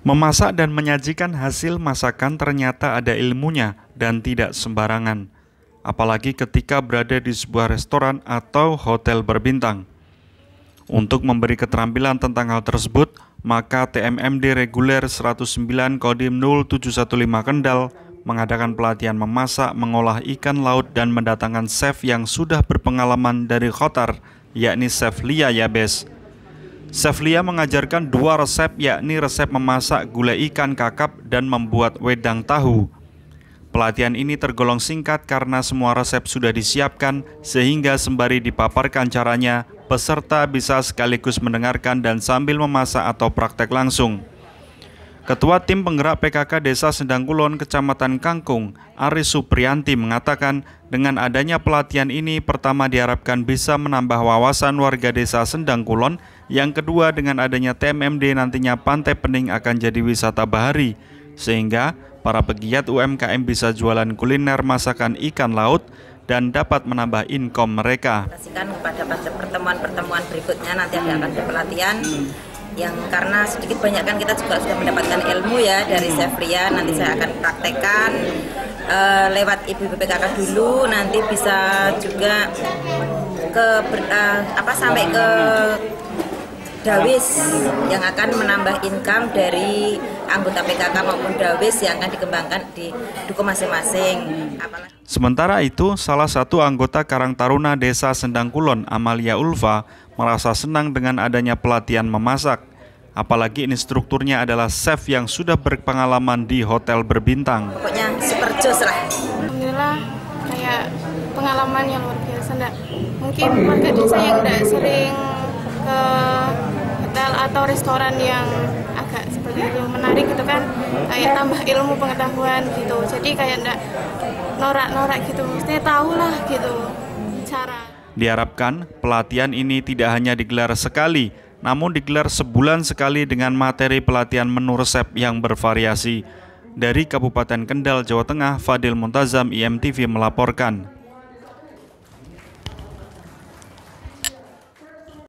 Memasak dan menyajikan hasil masakan ternyata ada ilmunya dan tidak sembarangan, apalagi ketika berada di sebuah restoran atau hotel berbintang. Untuk memberi keterampilan tentang hal tersebut, maka TMMD Reguler 109 Kodim 0715 Kendal mengadakan pelatihan memasak, mengolah ikan laut, dan mendatangkan chef yang sudah berpengalaman dari Qatar, yakni Chef Lia Yabes. Lia mengajarkan dua resep yakni resep memasak gulai ikan kakap dan membuat wedang tahu. Pelatihan ini tergolong singkat karena semua resep sudah disiapkan sehingga sembari dipaparkan caranya, peserta bisa sekaligus mendengarkan dan sambil memasak atau praktek langsung. Ketua Tim Penggerak PKK Desa Sendang Kulon, Kecamatan Kangkung, Aris Supriyanti mengatakan, dengan adanya pelatihan ini pertama diharapkan bisa menambah wawasan warga desa Sendang Kulon, yang kedua dengan adanya TMMD nantinya Pantai Pening akan jadi wisata bahari, sehingga para pegiat UMKM bisa jualan kuliner masakan ikan laut, dan dapat menambah income mereka. pertemuan-pertemuan berikutnya nanti akan ada pelatihan yang karena sedikit banyak kan kita juga sudah mendapatkan ilmu ya dari hmm. Sefria nanti saya akan praktekkan e, lewat ibu BPKK dulu nanti bisa juga ke ber, eh, apa sampai ke Dawis yang akan menambah income dari anggota PKK maupun Dawis yang akan dikembangkan di duku masing-masing. Sementara itu, salah satu anggota Karang Taruna Desa Sendang Kulon, Amalia Ulfa, merasa senang dengan adanya pelatihan memasak. Apalagi instrukturnya adalah chef yang sudah berpengalaman di hotel berbintang. Pokoknya super jos lah. Alhamdulillah kayak pengalaman yang luar biasa. mungkin warga desa yang tidak sering ke hotel atau restoran yang agak seperti itu menarik gitu kan kayak tambah ilmu pengetahuan gitu jadi kayak enggak norak-norak gitu tahu tahulah gitu cara diharapkan pelatihan ini tidak hanya digelar sekali namun digelar sebulan sekali dengan materi pelatihan menu resep yang bervariasi dari Kabupaten Kendal, Jawa Tengah, Fadil Muntazam, IMTV melaporkan.